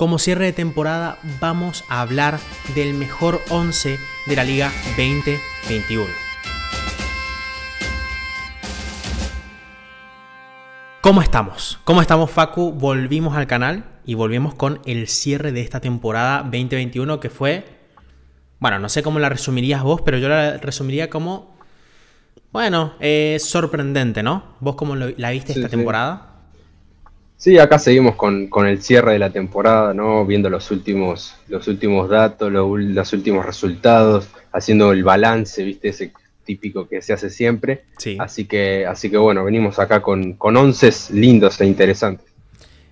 Como cierre de temporada vamos a hablar del mejor 11 de la Liga 2021. ¿Cómo estamos? ¿Cómo estamos Facu? Volvimos al canal y volvemos con el cierre de esta temporada 2021 que fue, bueno, no sé cómo la resumirías vos, pero yo la resumiría como, bueno, eh, sorprendente, ¿no? ¿Vos cómo la viste esta temporada? Sí, acá seguimos con, el cierre de la temporada, ¿no? Viendo los últimos, los últimos datos, los, últimos resultados, haciendo el balance, ¿viste? Ese típico que se hace siempre. Así que, así que bueno, venimos acá con, con onces lindos e interesantes.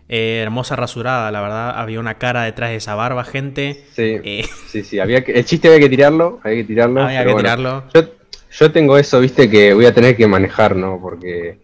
Eh, hermosa rasurada, la verdad. Había una cara detrás de esa barba, gente. Sí, eh, sí, sí. Había que, el chiste había que tirarlo, había que tirarlo. tirarlo. Yo, yo tengo eso, viste, que voy a tener que manejar, ¿no? Porque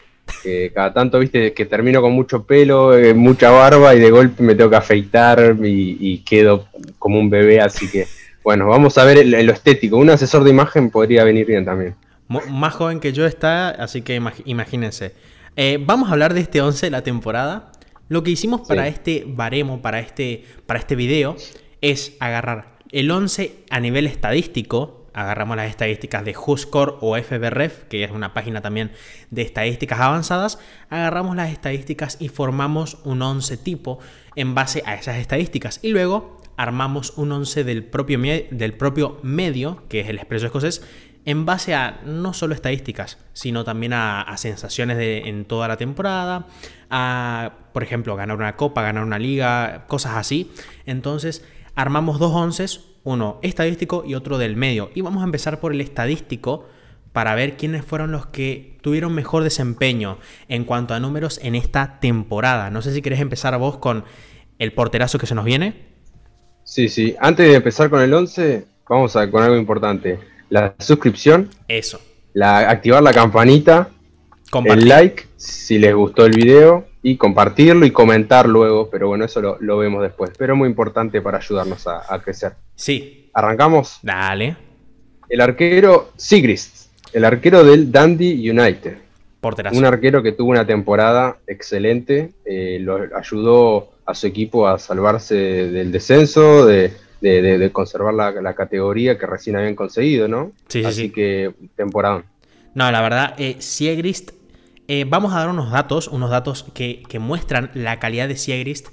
cada tanto, viste, que termino con mucho pelo, eh, mucha barba y de golpe me tengo que afeitar y, quedo como un bebé, así que bueno, vamos a ver lo estético. Un asesor de imagen podría venir bien también. más joven que yo está, así que imagínense. Eh, vamos a hablar de este 11 de la temporada. Lo que hicimos para este baremo, para este, para este video, es agarrar el 11 a nivel estadístico, agarramos las estadísticas de Huscore o FBREF, e que es una página también de estadísticas avanzadas, agarramos las estadísticas y formamos un 11 tipo en base a esas estadísticas. Y luego armamos un 11 del propio, del propio medio, que es el expreso escocés, en base a no solo estadísticas, sino también a, sensaciones de, en toda la temporada, a, por ejemplo, ganar una copa, ganar una liga, cosas así. Entonces, armamos dos onces, uno estadístico y otro del medio. Y vamos a empezar por el estadístico para ver quiénes fueron los que tuvieron mejor desempeño en cuanto a números en esta temporada. No sé si querés empezar vos con el porterazo que se nos viene. Sí, sí. Antes de empezar con el 11, vamos a con algo importante. La suscripción. Eso. La, activar la campanita. El like si les gustó el video y compartirlo y comentar luego, pero bueno, eso lo, vemos después. Pero es muy importante para ayudarnos a, crecer. Sí. ¿Arrancamos? Dale. El arquero Sigrist, el arquero del Dundee United. Un arquero que tuvo una temporada excelente, eh, lo ayudó a su equipo a salvarse del descenso, de, conservar la, categoría que recién habían conseguido, ¿no? Sí, Así sí. que temporada. No, la verdad, eh, eh, vamos a dar unos datos, unos datos que, muestran la calidad de Siegrist,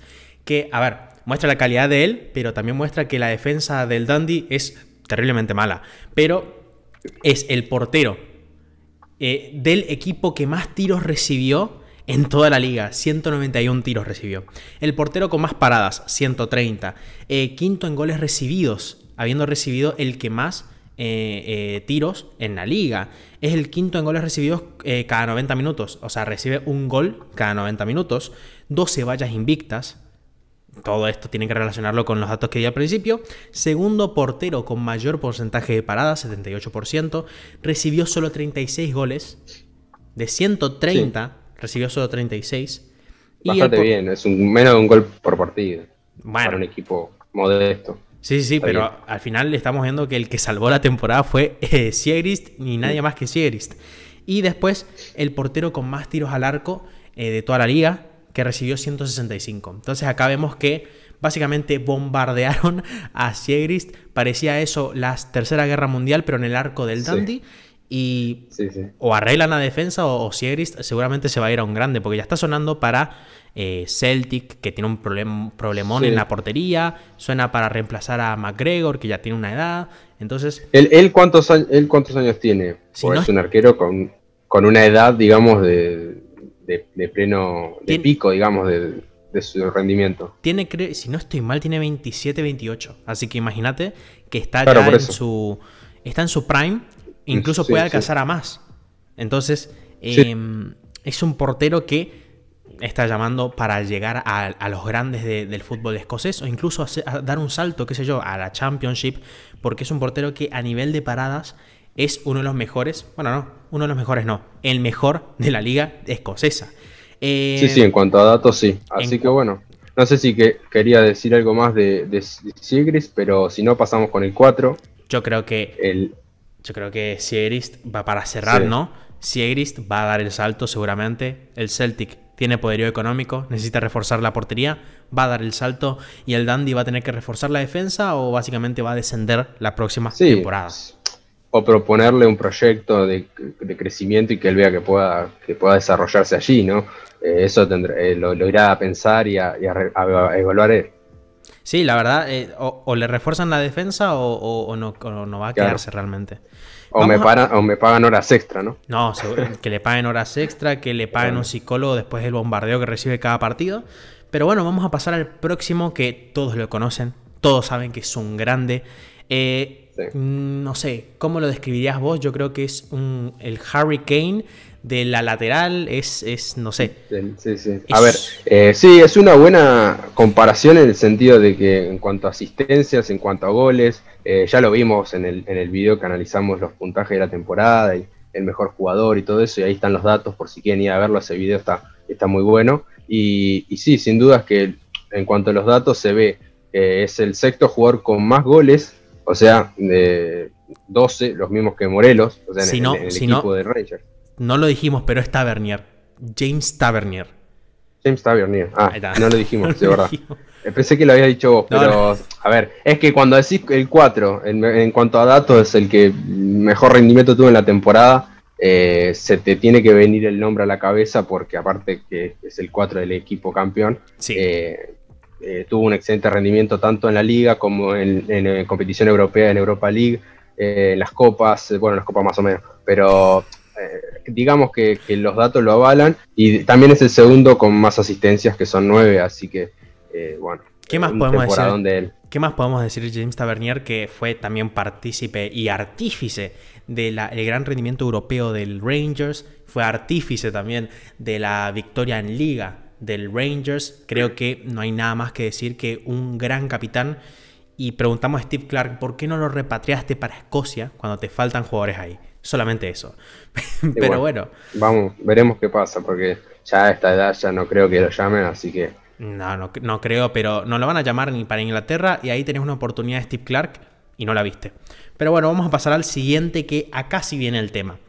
que, a ver, muestra la calidad de él, pero también muestra que la defensa del Dundee es terriblemente mala. Pero es el portero eh, del equipo que más tiros recibió en toda la liga. 191 tiros recibió. El portero con más paradas, 130. Eh, quinto en goles recibidos, habiendo recibido el que más eh, eh, tiros en la liga. Es el quinto en goles recibidos eh, cada 90 minutos. O sea, recibe un gol cada 90 minutos. 12 vallas invictas. Todo esto tiene que relacionarlo con los datos que di al principio. Segundo portero con mayor porcentaje de paradas, 78%. Recibió solo 36 goles. De 130, recibió solo 36. Bastante y bien, es un, menos de un gol por partido. Para un equipo modesto. Sí, sí, sí, pero al final estamos viendo que el que salvó la temporada fue eh, Siegrist ni nadie más que Siegrist. Y después el portero con más tiros al arco eh, de toda la liga, que recibió 165. Entonces acá vemos que básicamente bombardearon a Siegrist. Parecía eso la Tercera Guerra Mundial, pero en el arco del Dandy. Y o arreglan la defensa o, o Siegrist seguramente se va a ir a un grande, porque ya está sonando para eh, Celtic, que tiene un problemón en la portería, suena para reemplazar a McGregor, que ya tiene una edad. Entonces. ¿Él, cuántos, años, cuántos años tiene? Si es un arquero con, con una edad, digamos, de, de, pleno. de pico, digamos, de, su rendimiento. Tiene, si no estoy mal, tiene 27, 28. Así que imagínate que está en su. Está en su prime. Incluso puede alcanzar a más. Entonces, em, es un portero que está llamando para llegar a, los grandes del fútbol escocés o incluso dar un salto, qué sé yo, a la Championship, porque es un portero que a nivel de paradas es uno de los mejores, bueno, no, uno de los mejores no, el mejor de la liga escocesa. sí, sí, eh, en cuanto a datos sí. Así que bueno, no sé si quería decir algo más de, Siegrist pero si no pasamos con el 4. Yo creo que el, yo creo que Siegrist va para cerrar, ¿no? Siegrist va a dar el salto seguramente. El Celtic tiene poderío económico, necesita reforzar la portería, va a dar el salto y el Dandy va a tener que reforzar la defensa o básicamente va a descender las próximas temporadas pues, O proponerle un proyecto de, crecimiento y que él vea que pueda, que pueda desarrollarse allí, ¿no? Eh, eso eh, lo, irá a pensar y a, evaluar él. Sí, la verdad, eh, o, le refuerzan la defensa o, no, no, va a quedarse realmente. O me, o me pagan horas extra, ¿no? No, que le paguen horas extra, que le paguen un psicólogo después del bombardeo que recibe cada partido. Pero bueno, vamos a pasar al próximo que todos lo conocen, todos saben que es un grande. Eh, mm, no sé, ¿cómo lo describirías vos? Yo creo que es un, el Harry Kane de la lateral, es, es no sé. A ver, eh, sí, es una buena comparación en el sentido de que en cuanto a asistencias, en cuanto a goles, eh, ya lo vimos en el, en el video que analizamos los puntajes de la temporada y el mejor jugador y todo eso, y ahí están los datos por si quieren ir a verlo, ese video está, está muy bueno. Y, y sí, sin duda es que en cuanto a los datos se ve, es el sexto jugador con más goles, o sea, de 12, los mismos que Morelos, o sea, en, el equipo de Rangers no lo dijimos, pero es Tavernier. James Tavernier. James Tavernier. Ah, no lo dijimos, de verdad. Eh, pensé que lo había dicho vos, pero a ver, es que cuando decís el 4, en, cuanto a datos, es el que mejor rendimiento tuvo en la temporada, eh, se te tiene que venir el nombre a la cabeza porque aparte que es el 4 del equipo campeón, sí. Eh, tuvo un excelente rendimiento tanto en la liga como en, competición europea, en Europa League, en las copas, bueno, las copas más o menos, pero eh, digamos que, los datos lo avalan. Y también es el segundo con más asistencias, que son nueve, así que, eh, bueno. ¿Qué más, podemos decir? él. ¿Qué más podemos decir James Tavernier, que fue también partícipe y artífice del gran rendimiento europeo del Rangers? Fue artífice también de la victoria en liga del Rangers. Creo que no hay nada más que decir que un gran capitán. Y preguntamos a Steve Clark, ¿por qué no lo repatriaste para Escocia cuando te faltan jugadores ahí? solamente eso. Pero bueno, Vamos, veremos qué pasa, porque ya a esta edad ya no creo que lo llamen, así que... No, no, creo, pero no lo van a llamar ni para Inglaterra y ahí tenés una oportunidad de Steve Clark y no la viste. Pero bueno, vamos a pasar al siguiente que acá sí viene el tema.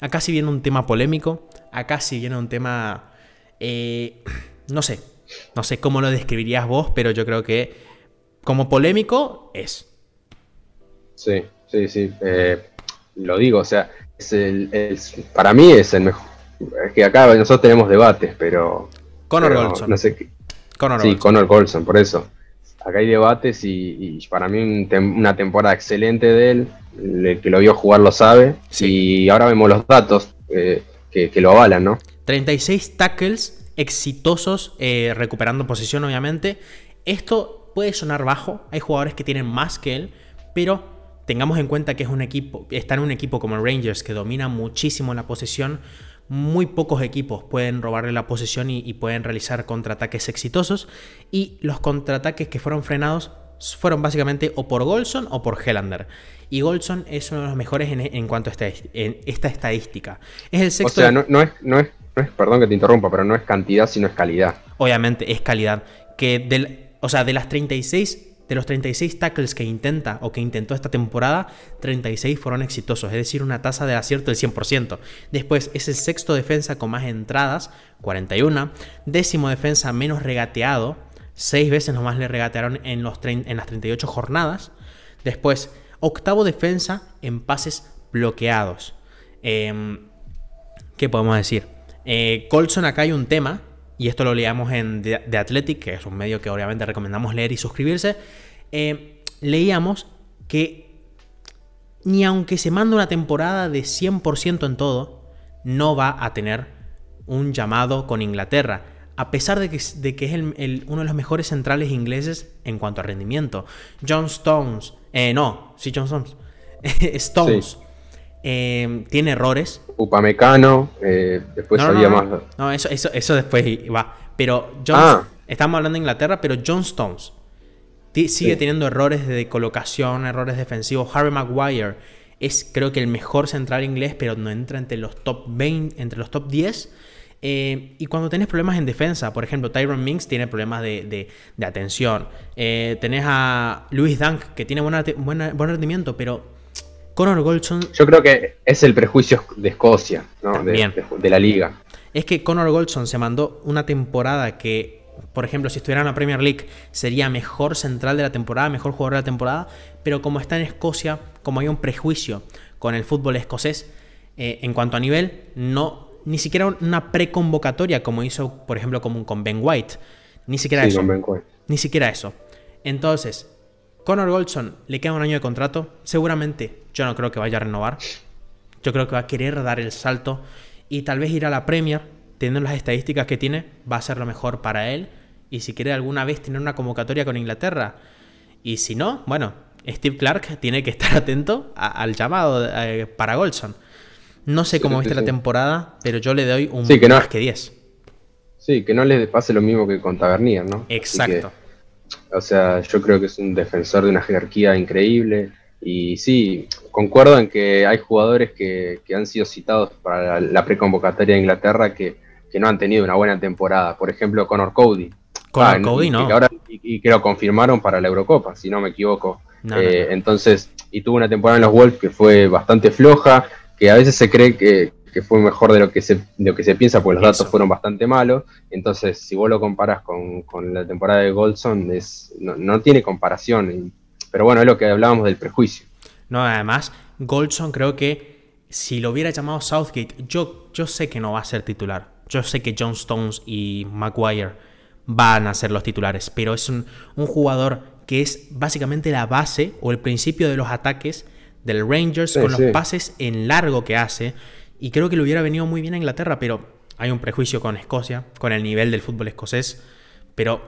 Acá sí viene un tema polémico, acá sí viene un tema... Eh, no sé, no sé cómo lo describirías vos, pero yo creo que como polémico es. Sí, sí, sí. Eh, lo digo, o sea, es el, para mí es el mejor. Es que acá nosotros tenemos debates, pero. Conor Goldson. No sé qué. sí, Conor Golson, por eso. Acá hay debates y, para mí una temporada excelente de él. El que lo vio jugar lo sabe. Y ahora vemos los datos eh, que, lo avalan, ¿no? 36 tackles exitosos, eh, recuperando posición, obviamente. Esto puede sonar bajo. Hay jugadores que tienen más que él, pero tengamos en cuenta que es un equipo, está en un equipo como Rangers que domina muchísimo la posesión, muy pocos equipos pueden robarle la posesión y, pueden realizar contraataques exitosos. Y los contraataques que fueron frenados fueron básicamente o por Golson o por Hellander. Y Golson es uno de los mejores en, cuanto a esta, estadística. Es el sexto. O sea, no, es, no, es, Perdón que te interrumpa, pero no es cantidad, sino es calidad. Obviamente, es calidad. Que o sea, de las 36 de los 36 tackles que intenta o que intentó esta temporada, 36 fueron exitosos, es decir, una tasa de acierto del 100%. Después es el sexto defensa con más entradas, 41. Décimo defensa menos regateado, 6 veces nomás le regatearon en, los en las 38 jornadas. Después, octavo defensa en pases bloqueados. Em, ¿Qué podemos decir? Eh, Colson acá hay un tema y esto lo leíamos en The Athletic, que es un medio que obviamente recomendamos leer y suscribirse, eh, leíamos que ni aunque se mande una temporada de 100% en todo, no va a tener un llamado con Inglaterra, a pesar de que, de que es uno de los mejores centrales ingleses en cuanto a rendimiento. John Stones, eh, no, sí, John Stones, Stones. Em, tiene errores. Upamecano, eh, después había más. No, eso, después va. Pero John, ah. estamos hablando de Inglaterra, pero John Stones sigue teniendo errores de colocación, errores defensivos. Harry Maguire es creo que el mejor central inglés, pero no entra entre los top 20, entre los top 10. Em, y cuando tenés problemas en defensa, por ejemplo, Tyron Minks tiene problemas de, atención. Eh, tenés a Luis Dunk, que tiene buen rendimiento, pero Conor Goldson. Yo creo que es el prejuicio de Escocia, de, la liga. Es que Conor Goldson se mandó una temporada que, por ejemplo, si estuviera en la Premier League, sería mejor central de la temporada, mejor jugador de la temporada, pero como está en Escocia, como hay un prejuicio con el fútbol escocés, eh, en cuanto a nivel, no, ni siquiera una preconvocatoria como hizo, por ejemplo, como con Ben White. Ni siquiera eso. Con ben White. Ni siquiera eso. Entonces, Connor Goldson le queda un año de contrato. Seguramente yo no creo que vaya a renovar. Yo creo que va a querer dar el salto y tal vez ir a la Premier, teniendo las estadísticas que tiene, va a ser lo mejor para él. Y si quiere alguna vez tener una convocatoria con Inglaterra. Y si no, bueno, Steve Clark tiene que estar atento al llamado eh, para Goldson. No sé cómo viste la temporada, pero yo le doy un que no, más que 10. Sí, que no le pase lo mismo que con Tavernier, ¿no? Exacto. O sea, yo creo que es un defensor de una jerarquía increíble. Y sí, concuerdo en que hay jugadores que, han sido citados para la, preconvocatoria de Inglaterra que, que, no han tenido una buena temporada. Por ejemplo, Connor Cody. Ah, Cody, ¿no? Y que, ahora, y, que lo confirmaron para la Eurocopa, si no me equivoco. Eh, entonces, y tuvo una temporada en los Wolves que fue bastante floja, que a veces se cree que, que fue mejor de lo que se, lo que se piensa, porque los datos fueron bastante malos. Entonces, si vos lo comparas con, la temporada de Goldson, es, no, tiene comparación. Pero bueno, es lo que hablábamos del prejuicio. No, además, Goldson creo que si lo hubiera llamado Southgate, yo, yo sé que no va a ser titular. Yo sé que John Stones y Maguire van a ser los titulares, pero es un, jugador que es básicamente la base o el principio de los ataques del Rangers con los pases en largo que hace, y creo que le hubiera venido muy bien a Inglaterra, pero hay un prejuicio con Escocia, con el nivel del fútbol escocés, pero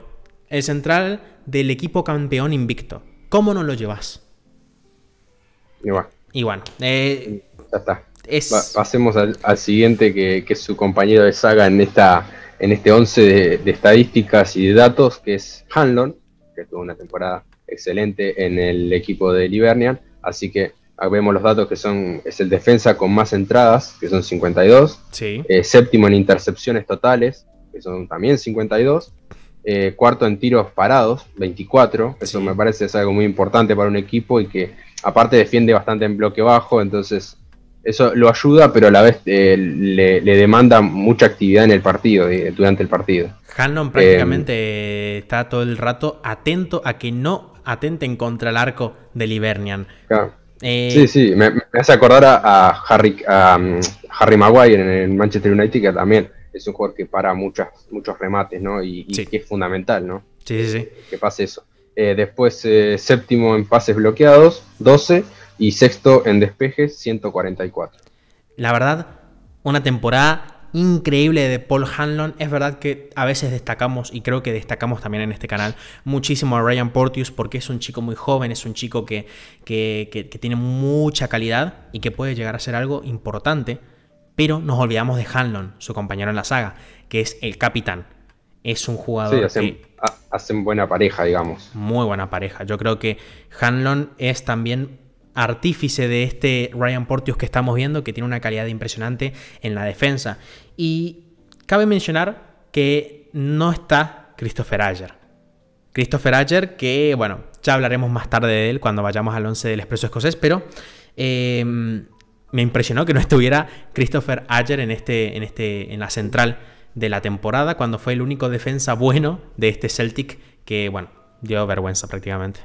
el central del equipo campeón invicto, ¿cómo no lo llevas? Igual. Igual. Eh, ya está. pasemos al, siguiente, que, es su compañero de saga en, esta, en este 11 de, de, estadísticas y de datos, que es Hanlon, que tuvo una temporada excelente en el equipo de Livernian. Así que vemos los datos que son, es el defensa con más entradas, que son 52. Sí. Eh, séptimo en intercepciones totales, que son también 52. Eh, cuarto en tiros parados, 24. Eso me parece es algo muy importante para un equipo y que aparte defiende bastante en bloque bajo, entonces eso lo ayuda, pero a la vez eh, le, le, demanda mucha actividad en el partido, durante el partido. Hanlon prácticamente está todo el rato atento a que no atenten contra el arco del Ibernian. Claro. Eh, sí, sí, me, hace acordar a, Harry, a, um, Maguire en el Manchester United, que también es un jugador que para muchos remates, ¿no? Y, que es fundamental, ¿no? Sí, sí, Que pase eso. Eh, después eh, séptimo en pases bloqueados, 12, y sexto en despejes, 144. La verdad, una temporada increíble de Paul Hanlon. Es verdad que a veces destacamos, y creo que destacamos también en este canal, muchísimo a Ryan Portius porque es un chico muy joven, es un chico que, que, tiene mucha calidad y que puede llegar a ser algo importante. Pero nos olvidamos de Hanlon, su compañero en la saga, que es el capitán. Es un jugador sí, hacen, hacen buena pareja, digamos. Muy buena pareja. Yo creo que Hanlon es también artífice de este Ryan Portius que estamos viendo, que tiene una calidad impresionante en la defensa. Y cabe mencionar que no está Christopher Ayer. Christopher Ayer, que bueno, ya hablaremos más tarde de él cuando vayamos al 11 del Expreso Escocés, pero em, me impresionó que no estuviera Christopher Ayer en, este, en, este, en la central de la temporada, cuando fue el único defensa bueno de este Celtic que, bueno, dio vergüenza prácticamente.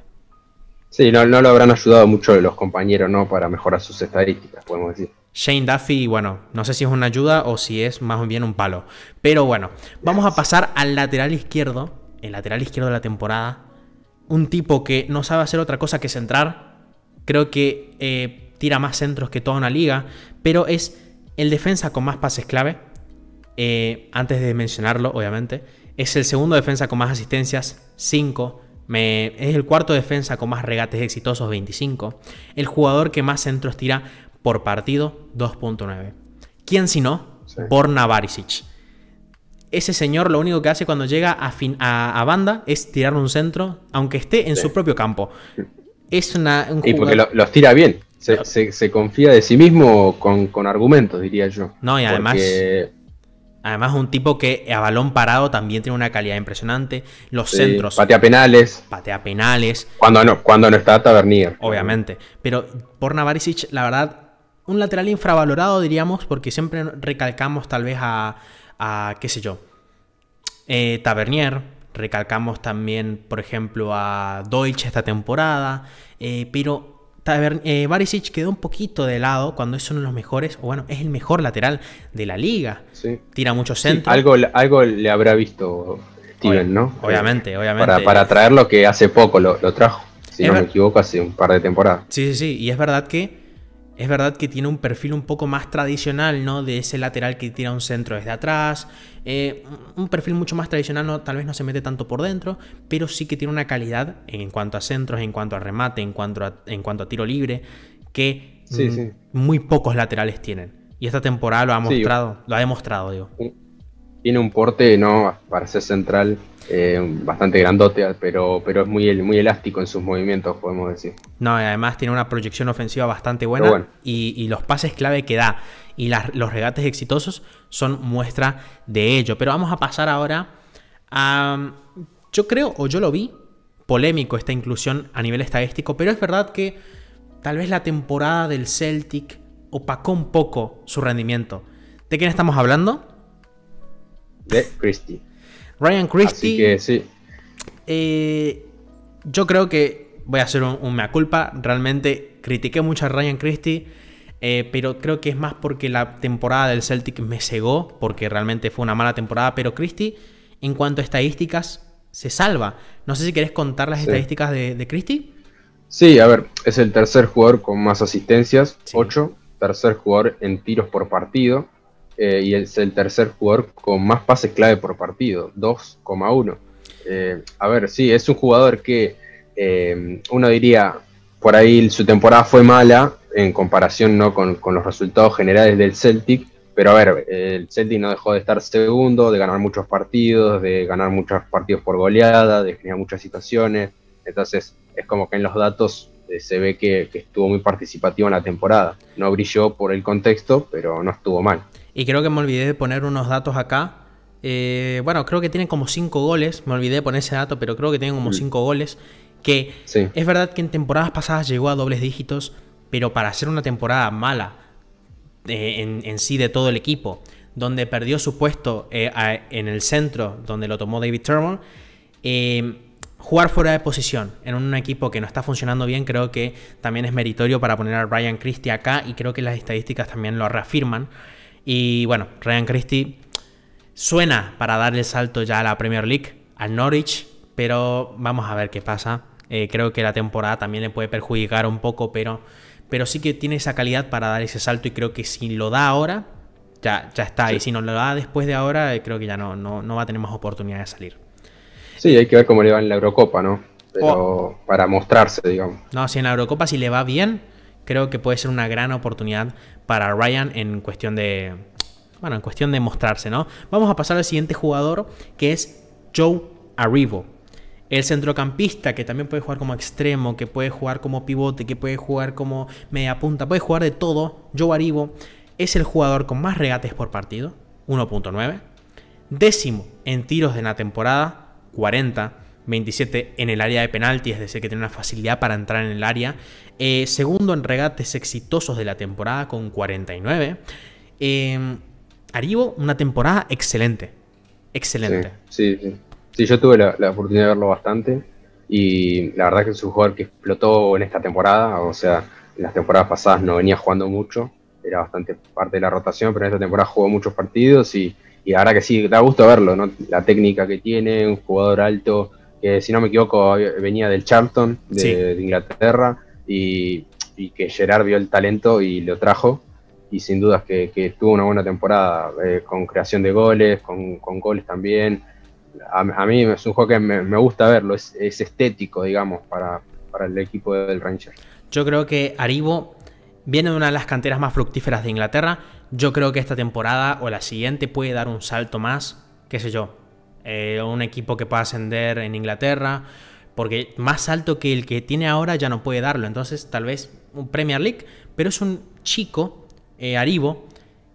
Sí, no, lo habrán ayudado mucho los compañeros, ¿no? Para mejorar sus estadísticas, podemos decir. Shane Duffy, bueno, no sé si es una ayuda o si es más bien un palo. Pero bueno, vamos a pasar al lateral izquierdo, el lateral izquierdo de la temporada. Un tipo que no sabe hacer otra cosa que centrar. Creo que eh, tira más centros que toda una liga, pero es el defensa con más pases clave. Eh, antes de mencionarlo, obviamente, es el segundo defensa con más asistencias, 5 es el cuarto defensa con más regates exitosos, 25. El jugador que más centros tira por partido, 2.9. ¿Quién si no? por Borna Ese señor lo único que hace cuando llega a, fin, a, banda es tirar un centro, aunque esté en su propio campo. Es una. Un y porque lo, los tira bien. Se, confía de sí mismo con, argumentos, diría yo. No, y además. Además, un tipo que a balón parado también tiene una calidad impresionante. Los centros. Patea penales. Patea penales. Cuando no, cuando está Tavernier. Obviamente. Pero por Navaricic, la verdad, un lateral infravalorado, diríamos, porque siempre recalcamos tal vez a, qué sé yo, Tabernier. Eh, Tavernier, recalcamos también, por ejemplo, a Deutsch esta temporada, eh, pero eh, Barisic quedó un poquito de lado cuando es uno de los mejores, o bueno, es el mejor lateral de la liga. Tira mucho centros. algo, algo le habrá visto Steven, ¿no? Obviamente, eh, obviamente. Para, para traer lo que hace poco lo, trajo, si no me equivoco, hace un par de temporadas. Sí, sí, sí. Y es verdad que es verdad que tiene un perfil un poco más tradicional, ¿no? De ese lateral que tira un centro desde atrás. Eh, un perfil mucho más tradicional, ¿no? tal vez no se mete tanto por dentro, pero sí que tiene una calidad en cuanto a centros, en cuanto a remate, en cuanto a, tiro libre, que mm, muy pocos laterales tienen. Y esta temporada lo ha mostrado, lo ha demostrado, digo. Tiene un porte, ¿no? Para ser central eh, bastante grandote, pero, pero es muy, muy elástico en sus movimientos, podemos decir. No, y además tiene una proyección ofensiva bastante buena y, los pases clave que da y los regates exitosos son muestra de ello. Pero vamos a pasar ahora a, yo creo, o yo lo vi, polémico esta inclusión a nivel estadístico, pero es verdad que tal vez la temporada del Celtic opacó un poco su rendimiento. ¿De quién estamos hablando? De Christie. Ryan Christie. sí. Eh, yo creo que voy a hacer un, mea culpa. Realmente critiqué mucho a Ryan Christie. Eh, pero creo que es más porque la temporada del Celtic me cegó, porque realmente fue una mala temporada. Pero Christie, en cuanto a estadísticas, se salva. No sé si querés contar las estadísticas de, Christie. Sí, a ver, es el tercer jugador con más asistencias, ocho, 8, tercer jugador en tiros por partido, eh, y es el tercer jugador con más pases clave por partido, 2,1. Eh, a ver, sí, es un jugador que eh, uno diría, por ahí su temporada fue mala en comparación ¿no? con, los resultados generales del Celtic, pero a ver, el Celtic no dejó de estar segundo, de ganar muchos partidos, de ganar muchos partidos por goleada, de generar muchas situaciones. Entonces, es como que en los datos eh, se ve que, estuvo muy participativo en la temporada. No brilló por el contexto, pero no estuvo mal. Y creo que me olvidé de poner unos datos acá. Eh, bueno, creo que tiene como 5 goles. Me olvidé de poner ese dato, pero creo que tiene como 5 mm. goles. Que es verdad que en temporadas pasadas llegó a dobles dígitos, pero para hacer una temporada mala eh, en, sí de todo el equipo, donde perdió su puesto eh, en el centro, donde lo tomó David Thurman, jugar fuera de posición en un equipo que no está funcionando bien, creo que también es meritorio para poner a Ryan Christie acá y creo que las estadísticas también lo reafirman. Y bueno, Ryan Christie suena para dar el salto ya a la Premier League, al Norwich, pero vamos a ver qué pasa. Eh, creo que la temporada también le puede perjudicar un poco, pero, pero sí que tiene esa calidad para dar ese salto y creo que si lo da ahora, ya, ya está. Y si no lo da después de ahora, eh, creo que ya no, no, va a tener más oportunidad de salir. Sí, hay que ver cómo le va en la Eurocopa, ¿no? Pero para mostrarse, digamos. No, si en la Eurocopa si le va bien, creo que puede ser una gran oportunidad para Ryan en cuestión de, bueno, en cuestión de mostrarse, ¿no? Vamos a pasar al siguiente jugador, que es Joe Arrivo. El centrocampista, que también puede jugar como extremo, que puede jugar como pivote, que puede jugar como media punta, puede jugar de todo. Joe Arrivo es el jugador con más regates por partido, 1.9. Décimo en tiros de la temporada, 40. 27 en el área de penalti, es decir, que tiene una facilidad para entrar en el área. Eh, segundo en regates exitosos de la temporada con 49. Eh, Aribo, una temporada excelente. Excelente. Sí, sí. sí. yo tuve la, oportunidad de verlo bastante. Y la verdad que es un jugador que explotó en esta temporada. O sea, en las temporadas pasadas no venía jugando mucho. Era bastante parte de la rotación, pero en esta temporada jugó muchos partidos y, y que sí, da gusto verlo, ¿no? La técnica que tiene, un jugador alto, si no me equivoco venía del Charlton de, Inglaterra y, que Gerard vio el talento y lo trajo y sin dudas que, tuvo una buena temporada eh, con creación de goles, con, goles también. A, mí es un juego que me, gusta verlo, es, estético, digamos, para, para, el equipo del Ranger. Yo creo que Aribo viene de una de las canteras más fructíferas de Inglaterra. Yo creo que esta temporada o la siguiente puede dar un salto más, qué sé yo, eh, un equipo que pueda ascender en Inglaterra, porque más alto que el que tiene ahora ya no puede darlo. Entonces, tal vez un Premier League, pero es un chico, eh, Aribo,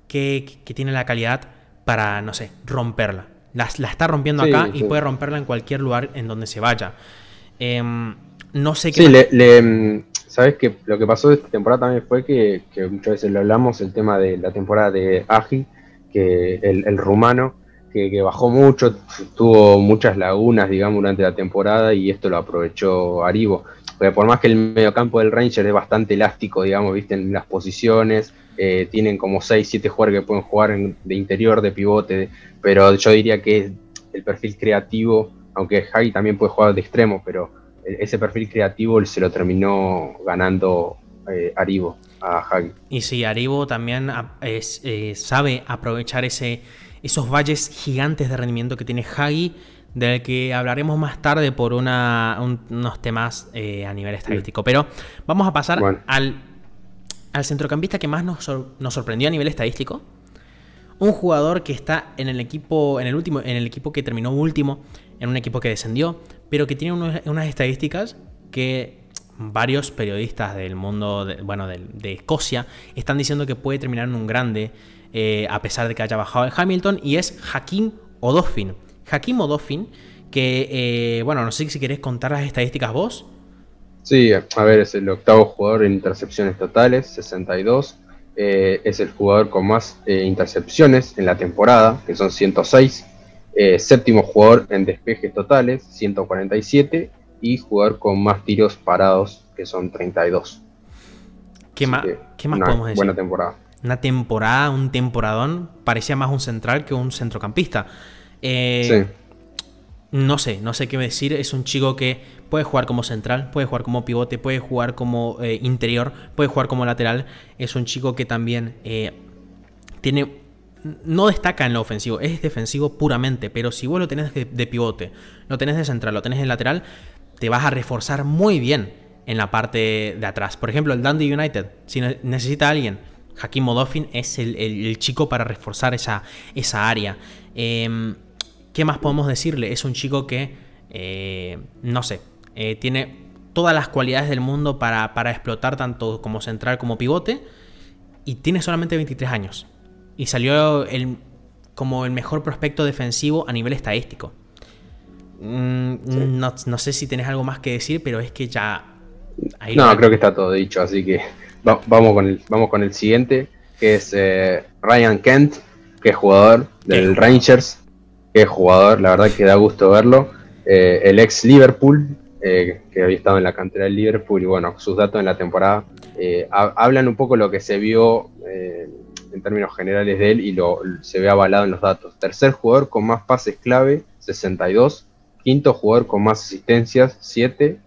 que, tiene la calidad para, no sé, romperla. La, está rompiendo acá y puede romperla en cualquier lugar en donde se vaya. Em, no sé qué. Sí, le, em, sabes que lo que pasó esta temporada también fue que, muchas veces lo hablamos, el tema de la temporada de Agi, que el, el rumano que, bajó mucho, tuvo muchas lagunas, digamos, durante la temporada y esto lo aprovechó Aribo. Porque eh, por más que el mediocampo del Ranger es bastante elástico, digamos, viste, en las posiciones, eh, tienen como 6, 7 jugadores que pueden jugar de interior, de pivote, pero yo diría que el perfil creativo, aunque Hagi también puede jugar de extremo, pero e-, ese perfil creativo se lo terminó ganando eh, Aribo a Hagi. Y sí, Aribo también ah, eh, sabe aprovechar ese esos valles gigantes de rendimiento que tiene Hagi, del que hablaremos más tarde por unos temas eh, a nivel estadístico. Pero vamos a pasar al, al, centrocampista que más nos, sorprendió a nivel estadístico. Un jugador que está en el equipo, en el último, en el equipo que terminó último, en un equipo que descendió, pero que tiene unas estadísticas que varios periodistas del mundo, bueno, de, Escocia, están diciendo que puede terminar en un grande, eh, a pesar de que haya bajado en Hamilton, y es Hakim Odofin. Hakim Odofin, que, eh, bueno, no sé si querés contar las estadísticas vos. Sí, a ver, es el octavo jugador en intercepciones totales, 62. Eh, es el jugador con más intercepciones en la temporada, que son 106. séptimo jugador en despejes totales, 147. Y jugador con más tiros parados, que son 32. ¿Qué, más, ¿qué más podemos decir? Buena temporada una temporada, un temporadón, parecía más un central que un centrocampista. Eh, no sé, no sé qué decir. Es un chico que puede jugar como central, puede jugar como pivote, puede jugar como eh, interior, puede jugar como lateral. Es un chico que también eh, tiene no destaca en lo ofensivo, es defensivo puramente, pero si vos lo tenés de, pivote, lo tenés de central, lo tenés de lateral, te vas a reforzar muy bien en la parte de atrás. Por ejemplo, el Dundee United, si necesita a alguien Hakim Modofin es el, chico para reforzar esa, esa área. Em, ¿Qué más podemos decirle? Es un chico que, eh, no sé, eh, tiene todas las cualidades del mundo para, explotar tanto como central como pivote y tiene solamente 23 años. Y salió como el mejor prospecto defensivo a nivel estadístico. Mm, no, sé si tenés algo más que decir, pero es que ya... no, creo que está todo dicho, así que vamos, con el, vamos con el siguiente, que es eh, Ryan Kent, que es jugador del Rangers, que es jugador, la verdad que da gusto verlo. Eh, el ex Liverpool, eh, que había estado en la cantera del Liverpool, y bueno, sus datos en la temporada hablan un poco lo que se vio en términos generales de él y lo, se ve avalado en los datos. Tercer jugador con más pases clave, 62. Quinto jugador con más asistencias, 7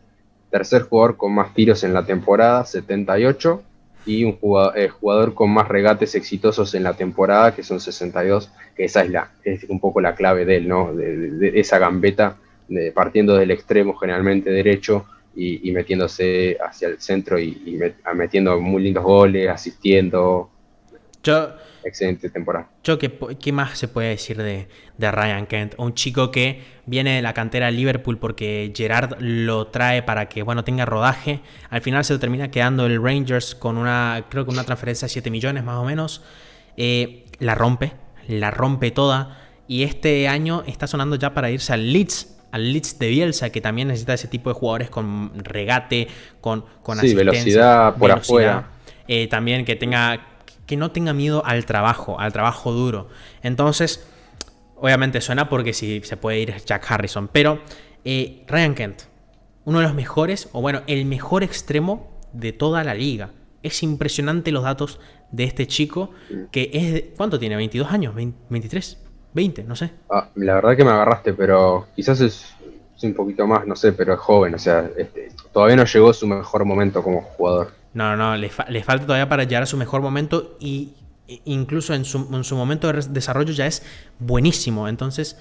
tercer jugador con más tiros en la temporada, 78, y un jugador, eh, jugador, con más regates exitosos en la temporada, que son 62, que esa es, la, es un poco la clave de él, ¿no? De, esa gambeta, partiendo del extremo generalmente derecho y, metiéndose hacia el centro y, metiendo muy lindos goles, asistiendo. Yo, excelente temporada. ¿qué, más se puede decir de, Ryan Kent? Un chico que viene de la cantera de Liverpool porque Gerard lo trae para que, bueno, tenga rodaje. Al final se termina quedando el Rangers con una, creo que una transferencia de 7 millones más o menos. Eh, la rompe, la rompe toda. Y este año está sonando ya para irse al Leeds, al Leeds de Bielsa, que también necesita ese tipo de jugadores con regate, con, con sí, velocidad por afuera. Eh, también que tenga que no tenga miedo al trabajo, al trabajo duro. Entonces, obviamente suena porque si se puede ir Jack Harrison, pero eh, Ryan Kent, uno de los mejores, o bueno, el mejor extremo de toda la liga. Es impresionante los datos de este chico que es... ¿Cuánto tiene? ¿22 años? ¿23? ¿20? No sé. Ah, la verdad que me agarraste, pero quizás es, un poquito más, no sé, pero es joven, o sea, este, todavía no llegó su mejor momento como jugador. No, no, le, le falta todavía para llegar a su mejor momento y e-, incluso en su, momento de desarrollo ya es buenísimo. Entonces,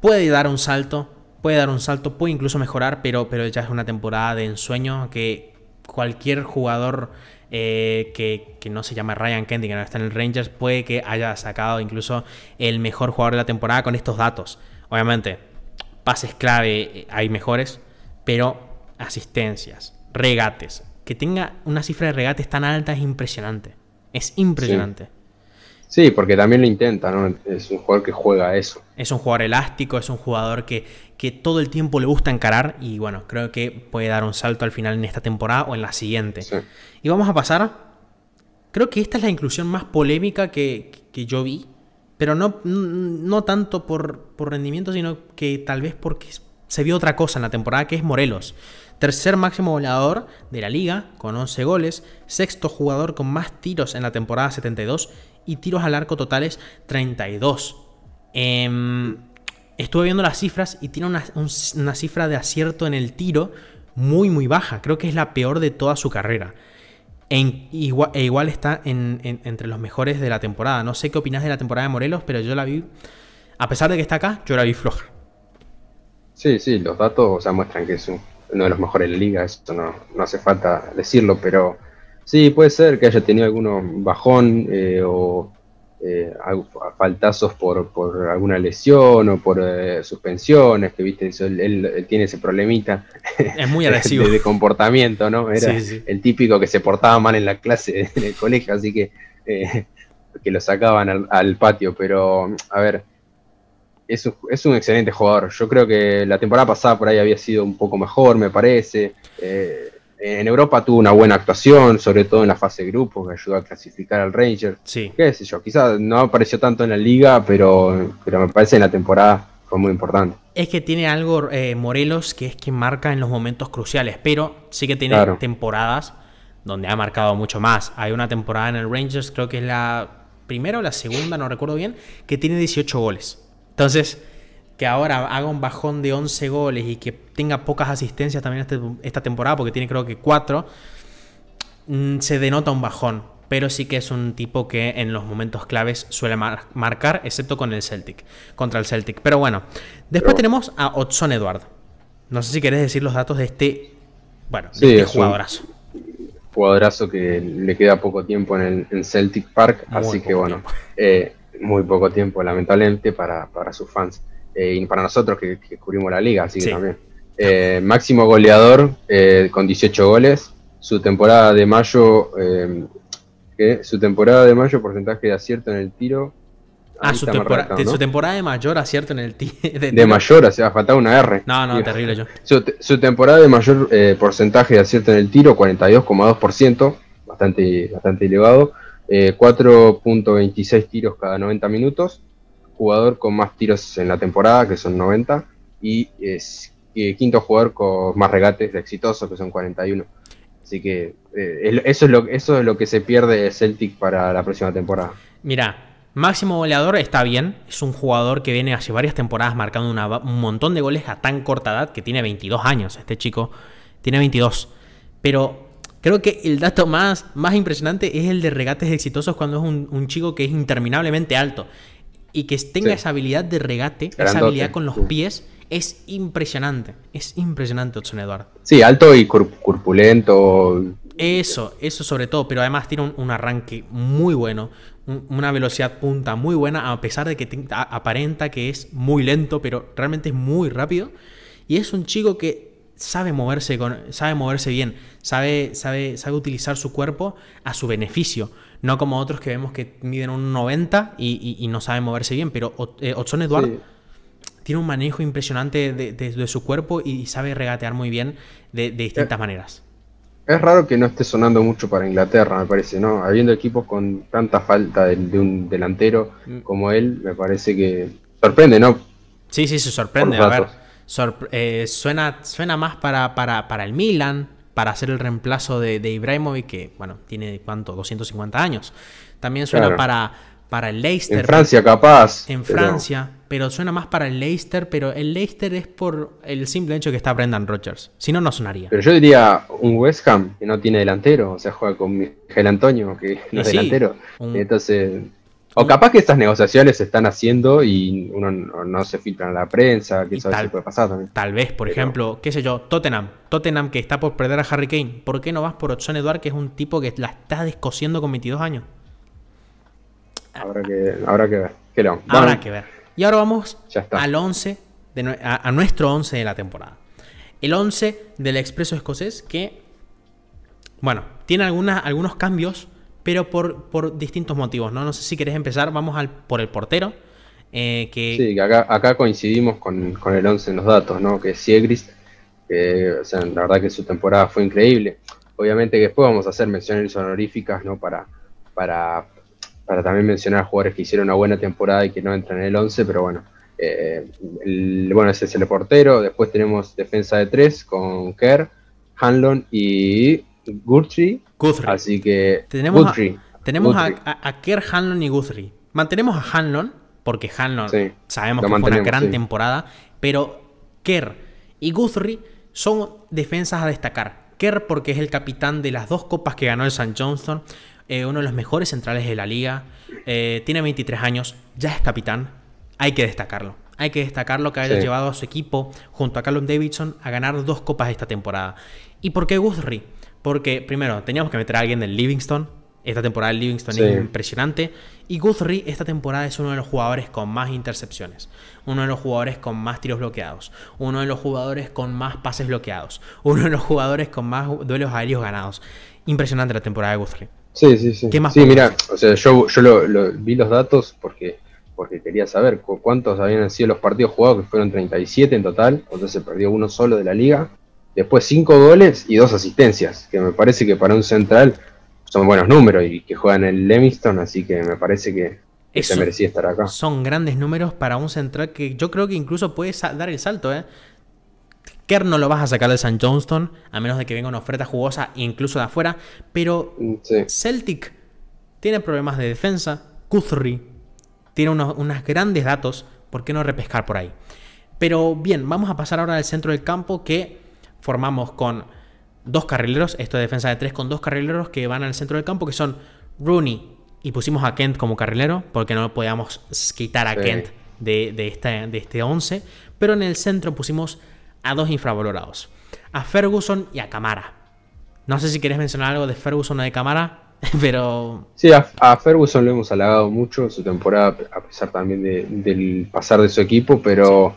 puede dar un salto, puede dar un salto, puede incluso mejorar, pero, pero ya es una temporada de ensueño que cualquier jugador eh, que, que, no se llama Ryan Kennedy, que no está en el Rangers, puede que haya sacado incluso el mejor jugador de la temporada con estos datos. Obviamente, pases clave eh, hay mejores, pero asistencias, regates, que tenga una cifra de regates tan alta es impresionante. Es impresionante. Sí. porque también lo intenta, ¿no? Es un jugador que juega eso. Es un jugador elástico, es un jugador que, que todo el tiempo le gusta encarar y bueno, creo que puede dar un salto al final en esta temporada o en la siguiente. Y vamos a pasar. Creo que esta es la inclusión más polémica que, yo vi, pero no, no tanto por, por rendimiento, sino que tal vez porque se vio otra cosa en la temporada, que es Morelos tercer máximo goleador de la liga con 11 goles, sexto jugador con más tiros en la temporada 72 y tiros al arco totales 32. Em, estuve viendo las cifras y tiene una, cifra de acierto en el tiro muy muy baja, creo que es la peor de toda su carrera. igual, e igual está entre los mejores de la temporada. No sé qué opinas de la temporada de Morelos, pero yo la vi, a pesar de que está acá, yo la vi floja. Sí, sí, los datos o muestran que es un uno de los mejores de la liga, eso no, hace falta decirlo, pero sí, puede ser que haya tenido algún bajón eh, o eh, faltazos por, por, alguna lesión o por eh, suspensiones, que viste, él, tiene ese problemita. Es muy agresivo. de, comportamiento, ¿no? Era el típico que se portaba mal en la clase, en el colegio, así que, que lo sacaban al, patio. Pero, a ver, es un, excelente jugador. Yo creo que la temporada pasada por ahí había sido un poco mejor, me parece. Eh, en Europa tuvo una buena actuación, sobre todo en la fase de grupos, que ayudó a clasificar al Ranger. Sí. ¿Qué sé yo? Quizás no apareció tanto en la liga, pero, pero me parece en la temporada fue muy importante. Es que tiene algo eh, Morelos que es que marca en los momentos cruciales, pero sí que tiene temporadas donde ha marcado mucho más. Hay una temporada en el Rangers, creo que es la primera o la segunda, no recuerdo bien, que tiene 18 goles. Entonces, que ahora haga un bajón de 11 goles y que tenga pocas asistencias también este, esta temporada, porque tiene creo que 4, mm, se denota un bajón. Pero sí que es un tipo que en los momentos claves suele marcar, excepto con el Celtic, contra el Celtic. Pero bueno, después tenemos a Otson Eduardo No sé si querés decir los datos de este, bueno, de este jugadorazo. Jugadorazo que le queda poco tiempo en, el, Celtic Park, así que bueno, eh, muy poco tiempo, lamentablemente, para, para sus fans eh, y para nosotros que, cubrimos la liga, así que también. Eh, máximo goleador eh, con 18 goles. Su temporada de mayo, que su temporada de mayo, porcentaje de acierto en el tiro. Ah, su, su, temporada de mayor acierto en el tiro. De, mayor, o sea, una R. No, no, terrible yo. Su, temporada de mayor porcentaje de acierto en el tiro, 42,2%, bastante, bastante elevado 4.26 eh, tiros cada 90 minutos, jugador con más tiros en la temporada, que son 90, y es, eh, quinto jugador con más regates exitosos, que son 41. Así que eh, eso, es lo, eso es lo que se pierde Celtic para la próxima temporada. Mira, máximo goleador está bien, es un jugador que viene hace varias temporadas marcando un montón de goles a tan corta edad que tiene 22 años, este chico tiene 22. Pero Creo que el dato más, más impresionante es el de regates exitosos cuando es un, chico que es interminablemente alto y que tenga esa habilidad de regate, esa habilidad con los pies, es impresionante. Es impresionante, Otson Eduardo. Sí, alto y corpulento. Eso, eso sobre todo, pero además tiene un, arranque muy bueno, una velocidad punta muy buena, a pesar de que aparenta que es muy lento, pero realmente es muy rápido. Y es un chico que sabe moverse, con, sabe moverse bien, sabe, sabe, sabe utilizar su cuerpo a su beneficio, no como otros que vemos que miden un 90 y, no sabe moverse bien, pero eh, Otson Eduardo tiene un manejo impresionante de, su cuerpo y sabe regatear muy bien de, distintas eh, maneras. Es raro que no esté sonando mucho para Inglaterra, me parece, ¿no? Habiendo equipos con tanta falta de, un delantero mm. como él, me parece que sorprende, ¿no? Sí, sí, se sorprende. A ver, eh, suena, suena más para, para, el Milan, para hacer el reemplazo de, de Ibrahimovic, que, bueno, tiene, ¿cuánto? 250 años. También suena para, para el Leicester. En Francia, capaz. En Francia, pero suena más para el Leicester, pero el Leicester es por el simple hecho que está Brendan Rodgers. Si no, no sonaría. Pero yo diría un West Ham que no tiene delantero, o sea, juega con Miguel Antonio, que no es delantero. Entonces o mm. capaz que estas negociaciones se están haciendo y uno no, se filtra en la prensa, que tal, puede pasar también. Tal vez, por ejemplo, qué sé yo, Tottenham. Tottenham que está por perder a Harry Kane. ¿Por qué no vas por Otson Eduard, que es un tipo que la está descosiendo con 22 años? Habrá que, que ver. que ver. Y ahora vamos al 11, a, nuestro 11 de la temporada. El 11 del Expreso Escocés que, bueno, tiene algunas, algunos cambios pero por, por distintos motivos, ¿no? No sé si querés empezar, vamos al, por el portero. Eh, que... Sí, acá, coincidimos con, el 11 en los datos, ¿no? Que Siegrist, eh, o la verdad que su temporada fue increíble. Obviamente que después vamos a hacer menciones honoríficas, ¿no? Para, para, también mencionar jugadores que hicieron una buena temporada y que no entran en el 11, pero bueno. Eh, bueno, ese es el portero. Después tenemos defensa de tres, con Kerr, Hanlon y Gurtry Guthrie. Así que. Tenemos a, tenemos A, Kerr, Hanlon y Guthrie. Mantenemos a Hanlon, porque Hanlon sabemos que fue una gran temporada, pero Kerr y Guthrie son defensas a destacar. Kerr porque es el capitán de las dos copas que ganó el St. Johnston, eh, uno de los mejores centrales de la liga, eh, tiene 23 años, ya es capitán, hay que destacarlo. Hay que destacarlo que haya llevado a su equipo junto a Callum Davidson a ganar dos copas esta temporada. ¿Y por qué Guthrie? Porque, primero, teníamos que meter a alguien del Livingston. Esta temporada el Livingston es impresionante. Y Guthrie esta temporada es uno de los jugadores con más intercepciones. Uno de los jugadores con más tiros bloqueados. Uno de los jugadores con más pases bloqueados. Uno de los jugadores con más duelos aéreos ganados. Impresionante la temporada de Guthrie. Sí, sí, sí. ¿Qué más sí, mira, o sea, yo, yo vi los datos porque, porque quería saber cuántos habían sido los partidos jugados, que fueron 37 en total, entonces se perdió uno solo de la liga. Después 5 goles y 2 asistencias, que me parece que para un central son buenos números y que juegan el Lemiston, así que me parece que se merecía estar acá. Son grandes números para un central que yo creo que incluso puede dar el salto, ¿eh? Kerr no lo vas a sacar de San Johnston, a menos de que venga una oferta jugosa incluso de afuera, pero mm, Celtic tiene problemas de defensa, Guthrie tiene unos, unos grandes datos, ¿por qué no repescar por ahí? Pero bien, vamos a pasar ahora al centro del campo que formamos con dos carrileros, esto es defensa de tres, con dos carrileros que van al centro del campo, que son Rooney, y pusimos a Kent como carrilero, porque no podíamos quitar a Kent de, esta, de este 11, pero en el centro pusimos a dos infravalorados, a Ferguson y a Camara. No sé si querés mencionar algo de Ferguson o de Camara, pero... Sí, a, Ferguson lo hemos halagado mucho en su temporada, a pesar también del pasar de su equipo, pero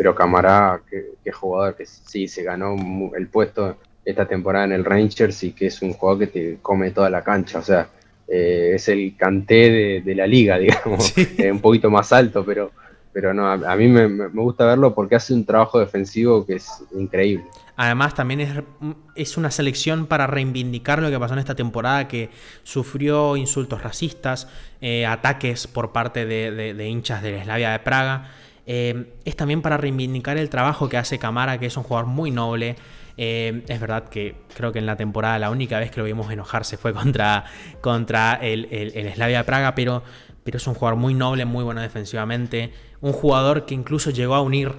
pero Camará, qué, jugador que sí, se ganó el puesto esta temporada en el Rangers y que es un jugador que te come toda la cancha, o sea, eh, es el canté de, la liga, digamos, un poquito más alto, pero, pero no, a, mí me, gusta verlo porque hace un trabajo defensivo que es increíble. Además, también es, una selección para reivindicar lo que pasó en esta temporada, que sufrió insultos racistas, eh, ataques por parte de, de hinchas de la Eslavia de Praga. Eh, es también para reivindicar el trabajo que hace Camara, que es un jugador muy noble. Eh, es verdad que creo que en la temporada la única vez que lo vimos enojarse fue contra, contra el, el, el Slavia Praga, pero, pero es un jugador muy noble, muy bueno defensivamente. Un jugador que incluso llegó a unir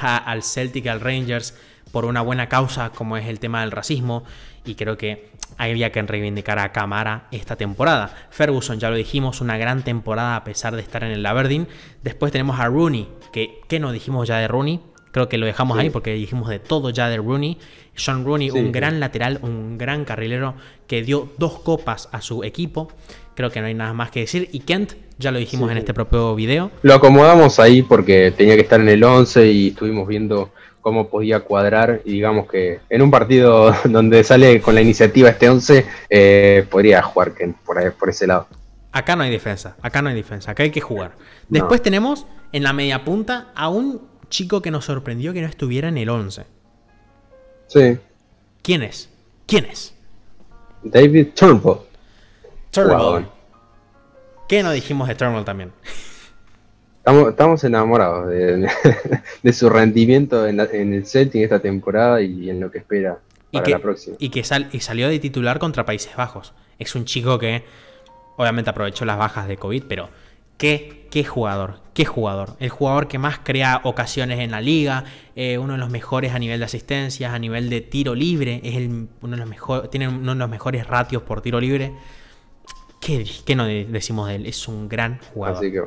al Celtic, al Rangers, por una buena causa como es el tema del racismo y creo que había que reivindicar a Camara esta temporada. Ferguson, ya lo dijimos, una gran temporada a pesar de estar en el Aberdeen. Después tenemos a Rooney, que ¿qué nos dijimos ya de Rooney? Creo que lo dejamos ahí porque dijimos de todo ya de Rooney. Sean Rooney, un gran lateral, un gran carrilero que dio dos copas a su equipo. Creo que no hay nada más que decir. Y Kent, ya lo dijimos en este propio video. Lo acomodamos ahí porque tenía que estar en el 11 y estuvimos viendo cómo podía cuadrar y digamos que en un partido donde sale con la iniciativa este 11 eh, podría jugar por, ahí, por ese lado. Acá no hay defensa, acá no hay defensa, acá hay que jugar. Después tenemos en la media punta a un chico que nos sorprendió que no estuviera en el 11. Sí. ¿Quién es? ¿Quién es? David Turnbull. Turnbull. ¿Qué no dijimos de Turnbull también? Estamos, enamorados de, su rendimiento en, en el Celtic esta temporada y en lo que espera para la próxima. Y que sal, y salió de titular contra Países Bajos. Es un chico que obviamente aprovechó las bajas de COVID, pero qué, qué jugador, qué jugador. El jugador que más crea ocasiones en la liga, eh, uno de los mejores a nivel de asistencias, a nivel de tiro libre, es uno de los mejor, tiene uno de los mejores ratios por tiro libre. ¿Qué, ¿Qué, no decimos de él? Es un gran jugador. Así que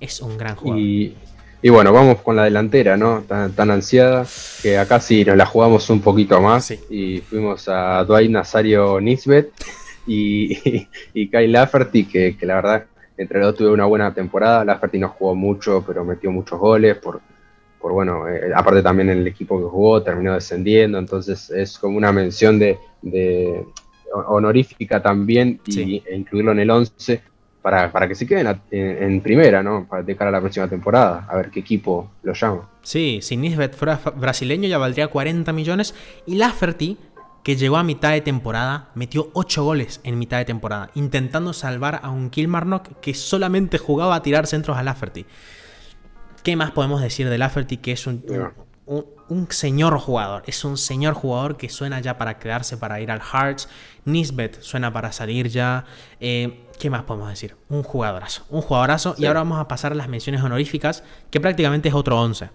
es un gran jugador. Y, bueno, vamos con la delantera, ¿no? Tan, tan, ansiada, que acá sí nos la jugamos un poquito más. Y fuimos a Dwight Nazario Nisbet y, y, Kyle Lafferty, que, la verdad, entre los dos tuve una buena temporada. Lafferty no jugó mucho, pero metió muchos goles. Por, por bueno, eh, aparte también en el equipo que jugó terminó descendiendo, entonces es como una mención de, honorífica también y, e incluirlo en el 11 para, que se queden en, primera, ¿no? Para, de a la próxima temporada, a ver qué equipo lo llama. Sí, si Nisbet fuera brasileño ya valdría 40 millones y Lafferty, que llegó a mitad de temporada, metió 8 goles en mitad de temporada, intentando salvar a un Kilmarnock que solamente jugaba a tirar centros a Lafferty. ¿Qué más podemos decir de Lafferty que es un, un, señor jugador. Es un señor jugador que suena ya para quedarse, para ir al Hearts. Nisbet suena para salir ya. Eh, ¿Qué más podemos decir? Un jugadorazo. Un jugadorazo. Y ahora vamos a pasar a las menciones honoríficas, que prácticamente es otro 11.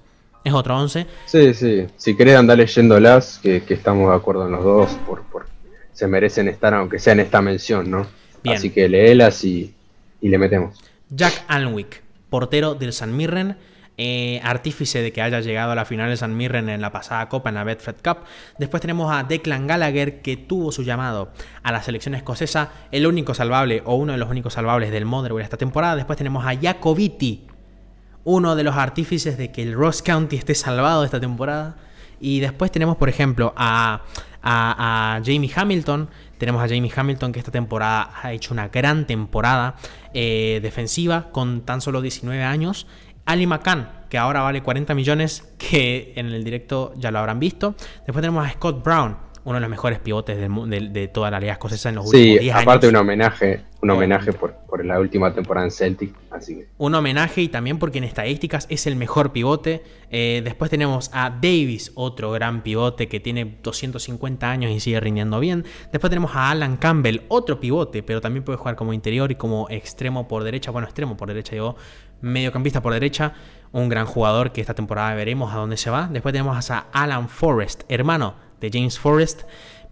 Es otro 11. Sí, sí. Si querés andar leyéndolas, que, estamos de acuerdo en los dos, por, por, se merecen estar, aunque sea en esta mención, ¿no? Así que léelas y, y le metemos. Jack Alnwick, portero del San Mirren eh, artífice de que haya llegado a la final de San Mirren en la pasada Copa, en la Betfred Cup. Después tenemos a Declan Gallagher, que tuvo su llamado a la selección escocesa, el único salvable o uno de los únicos salvables del Motherwell esta temporada. Después tenemos a Jacobiti, uno de los artífices de que el Ross County esté salvado esta temporada. Y después tenemos, por ejemplo, a, Jamie Hamilton. Tenemos a Jamie Hamilton que esta temporada ha hecho una gran temporada eh, defensiva con tan solo 19 años. Ali McCann, que ahora vale 40 millones, que en el directo ya lo habrán visto. Después tenemos a Scott Brown, uno de los mejores pivotes de, toda la liga escocesa en los últimos 10 años. Sí, aparte un homenaje, un homenaje por, la última temporada en Celtic, Un homenaje y también porque en estadísticas es el mejor pivote. Eh, después tenemos a Davis, otro gran pivote que tiene 250 años y sigue rindiendo bien. Después tenemos a Alan Campbell, otro pivote, pero también puede jugar como interior y como extremo por derecha, bueno, extremo por derecha digo, mediocampista por derecha, un gran jugador que esta temporada veremos a dónde se va. Después tenemos a Alan Forrest, hermano de James Forrest,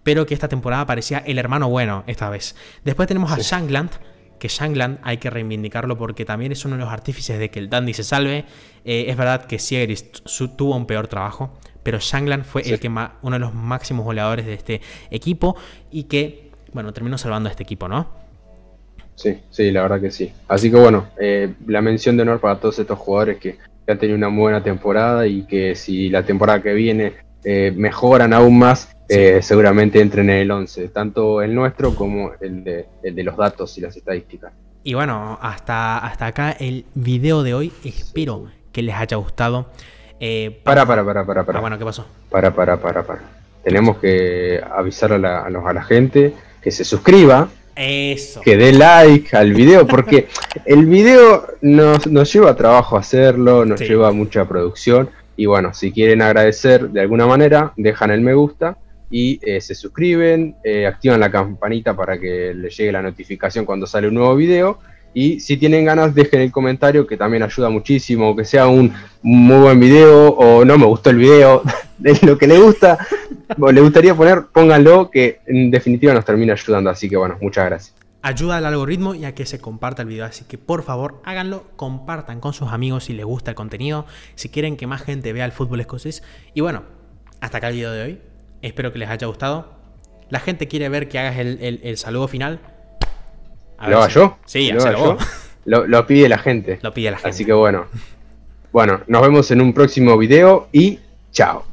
pero que esta temporada parecía el hermano bueno esta vez. Después tenemos a Shangland, que Shangland hay que reivindicarlo porque también es uno de los artífices de que el Dandy se salve. Eh, es verdad que Siegeris tuvo un peor trabajo, pero Shangland fue el que uno de los máximos goleadores de este equipo y que, bueno, terminó salvando a este equipo, ¿no? Sí, sí, la verdad que sí. Así que bueno, eh, la mención de honor para todos estos jugadores que han tenido una buena temporada y que si la temporada que viene eh, mejoran aún más, eh, seguramente entren en el 11, tanto el nuestro como el de, los datos y las estadísticas. Y bueno, hasta, hasta acá el video de hoy. Espero que les haya gustado. para, para, para, para, para. Ah, bueno, ¿qué pasó? Para, para, para, para. Tenemos que avisar a la, a la gente que se suscriba, que dé like al video, porque el video nos, lleva a trabajo hacerlo, nos lleva mucha producción. Y bueno, si quieren agradecer de alguna manera, dejan el me gusta y eh, se suscriben, eh, activan la campanita para que les llegue la notificación cuando sale un nuevo video y si tienen ganas, dejen el comentario, que también ayuda muchísimo, que sea un muy buen video o no me gustó el video, de lo que le gusta le gustaría poner, pónganlo, que en definitiva nos termina ayudando. Así que bueno, muchas gracias. Ayuda al algoritmo y a que se comparta el video, así que por favor háganlo, compartan con sus amigos si les gusta el contenido, si quieren que más gente vea el fútbol escocés. Y bueno, hasta acá el video de hoy, espero que les haya gustado. La gente quiere ver que hagas el saludo final, ¿Lo hago Sí, pide la gente. Lo pide la gente. Así que bueno. Bueno, nos vemos en un próximo video y chao.